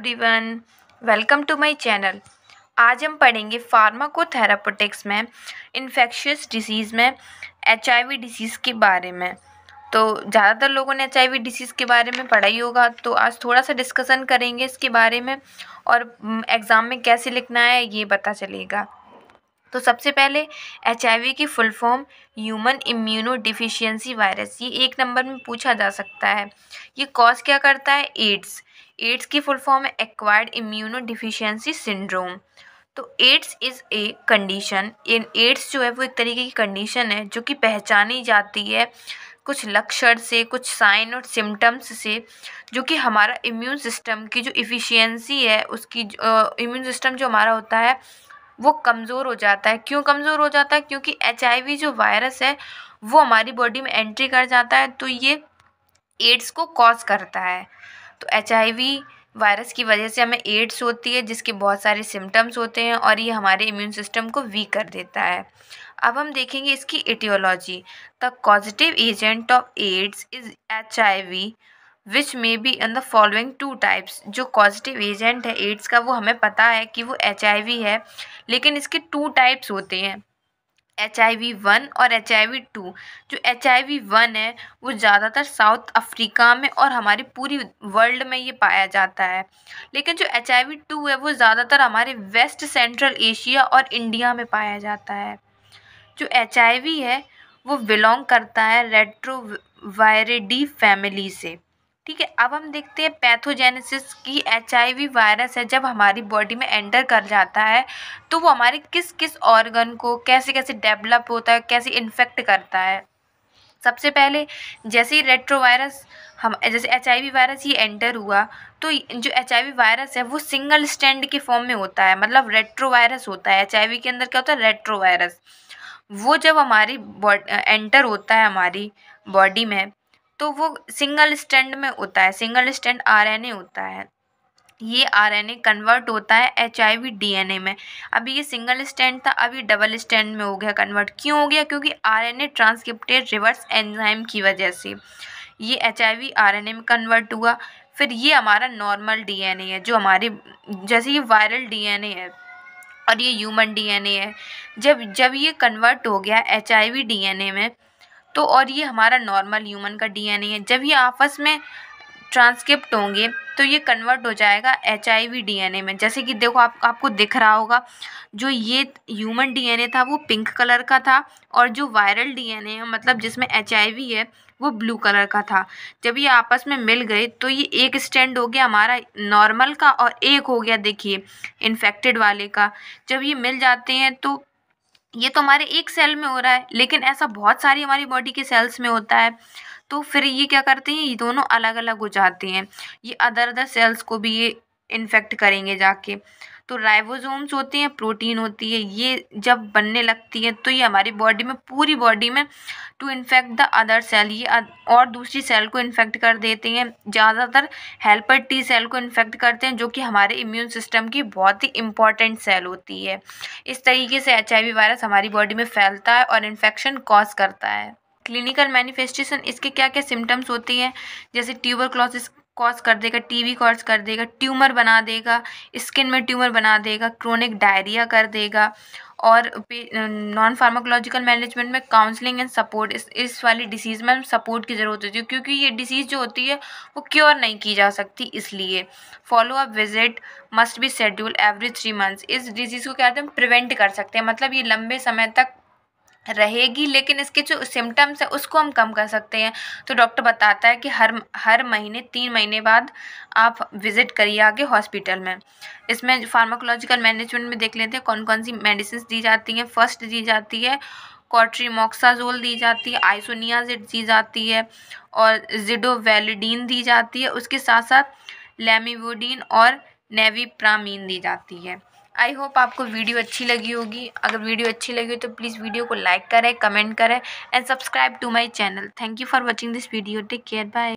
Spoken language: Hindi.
everyone welcome to my channel आज हम पढ़ेंगे फार्माकोथेरापोटिक्स में इन्फेक्शियस डिसीज़ में एच डिसीज़ के बारे में तो ज़्यादातर लोगों ने एच डिसीज़ के बारे में पढ़ा ही होगा तो आज थोड़ा सा डिस्कसन करेंगे इसके बारे में और एग्ज़ाम में कैसे लिखना है ये पता चलेगा तो सबसे पहले एच की full form human immunodeficiency virus ये एक नंबर में पूछा जा सकता है ये कॉज क्या करता है एड्स एड्स की फुल फॉर्म है एक्वायर्ड इम्यूनो डिफिशियंसी सिंड्रोम तो AIDS is a condition in AIDS जो है वो एक तरीके की कंडीशन है जो कि पहचानी जाती है कुछ लक्षण से कुछ साइन और सिम्टम्स से जो कि हमारा इम्यून सिस्टम की जो इफ़िशियंसी है उसकी इम्यून सिस्टम जो हमारा होता है वो कमज़ोर हो जाता है क्यों कमज़ोर हो जाता है क्योंकि एच जो वायरस है वो हमारी बॉडी में एंट्री कर जाता है तो ये एड्स को कॉज करता है तो एच वायरस की वजह से हमें एड्स होती है जिसके बहुत सारे सिम्टम्स होते हैं और ये हमारे इम्यून सिस्टम को वीक कर देता है अब हम देखेंगे इसकी etiology the positive agent of AIDS is H I V which may be in the following two types जो पॉजिटिव एजेंट है एड्स का वो हमें पता है कि वो एच है लेकिन इसके टू टाइप्स होते हैं एच आई वी वन और एच आई वी टू जो एच आई वी वन है वो ज़्यादातर साउथ अफ्रीका में और हमारी पूरी वर्ल्ड में ये पाया जाता है लेकिन जो एच आई वी टू है वो ज़्यादातर हमारे वेस्ट सेंट्रल एशिया और इंडिया में पाया जाता है जो एच आई वी है वो बिलोंग करता है रेट्रो वायरेडी फैमिली से ठीक है अब हम देखते हैं पैथोजेनेसिस की एच वायरस है जब हमारी बॉडी में एंटर कर जाता है तो वो हमारे किस किस ऑर्गन को कैसे कैसे डेवलप होता है कैसे इन्फेक्ट करता है सबसे पहले जैसे ही रेट्रोवायरस हम जैसे एच वायरस ये एंटर हुआ तो जो एच वायरस है वो सिंगल स्टैंड के फॉर्म में होता है मतलब रेट्रोवायरस होता है एच के अंदर क्या होता है रेट्रोवायरस वो जब हमारी एंटर होता है हमारी बॉडी में तो वो सिंगल स्टैंड में होता है सिंगल स्टैंड आरएनए होता है ये आरएनए कन्वर्ट होता है एचआईवी डीएनए में अभी ये सिंगल स्टैंड था अभी डबल स्टैंड में हो गया कन्वर्ट क्यों हो गया क्योंकि आरएनए ट्रांसक्रिप्टेड रिवर्स एंजाइम की वजह से ये एच आरएनए में कन्वर्ट हुआ फिर ये हमारा नॉर्मल डीएनए है जो हमारे जैसे ये वायरल डी है और ये ह्यूमन डी है जब जब ये कन्वर्ट हो गया एच आई में तो और ये हमारा नॉर्मल ह्यूमन का डीएनए है जब ये आपस में ट्रांसक्रिप्ट होंगे तो ये कन्वर्ट हो जाएगा H I V D N A में जैसे कि देखो आप आपको दिख रहा होगा जो ये ह्यूमन डी एन ए था वो पिंक कलर का था और जो वायरल डी एन ए है मतलब जिसमें एच आई वी है वो ब्लू कलर का था जब ये आपस में मिल गए तो ये एक स्टैंड हो गया हमारा नॉर्मल का और एक हो गया देखिए इन्फेक्टेड वाले का जब ये मिल जाते हैं तो ये तो हमारे एक सेल में हो रहा है लेकिन ऐसा बहुत सारी हमारी बॉडी के सेल्स में होता है तो फिर ये क्या करते हैं ये दोनों अलग अलग हो जाते हैं ये अदर अदर सेल्स को भी ये इन्फेक्ट करेंगे जाके तो राइबोसोम्स होते हैं प्रोटीन होती है ये जब बनने लगती है तो ये हमारी बॉडी में पूरी बॉडी में to infect the other cell ये और दूसरी सेल को इन्फेक्ट कर देते हैं ज़्यादातर हेल्पर टी सेल को इन्फेक्ट करते हैं जो कि हमारे इम्यून सिस्टम की बहुत ही इंपॉर्टेंट सेल होती है इस तरीके से एच वायरस हमारी बॉडी में फैलता है और इन्फेक्शन कॉज करता है क्लिनिकल मैनिफेस्टेशन इसके क्या क्या सिम्टम्स होते हैं जैसे ट्यूबर क्लॉसिस कॉज कर देगा टीवी कॉज कर देगा ट्यूमर बना देगा स्किन में ट्यूमर बना देगा क्रोनिक डायरिया कर देगा और नॉन फार्माकोलॉजिकल मैनेजमेंट में काउंसलिंग एंड सपोर्ट इस इस वाली डिसीज़ में सपोर्ट की ज़रूरत होती है क्योंकि ये डिसीज़ जो होती है वो क्योर नहीं की जा सकती इसलिए follow up visit must be schedule every three months इस डिजीज़ को क्या कहते हैं हम प्रिवेंट कर सकते हैं मतलब ये लंबे समय तक रहेगी लेकिन इसके जो सिम्टम्स हैं उसको हम कम कर सकते हैं तो डॉक्टर बताता है कि हर हर महीने तीन महीने बाद आप विज़िट करिए आगे हॉस्पिटल में इसमें फार्माकोलॉजिकल मैनेजमेंट में देख लेते हैं कौन कौन सी मेडिसिन दी जाती हैं फर्स्ट दी जाती है कॉट्रीमोक्साजोल दी जाती है आइसोनियाजिड दी जाती है और जिडोवेलिडीन दी जाती है उसके साथ साथ लेमिवोडीन और प्रामीन दी जाती है आई होप आपको वीडियो अच्छी लगी होगी अगर वीडियो अच्छी लगी हो तो प्लीज़ वीडियो को लाइक करें कमेंट करें and subscribe to my channel thank you for watching this video take care bye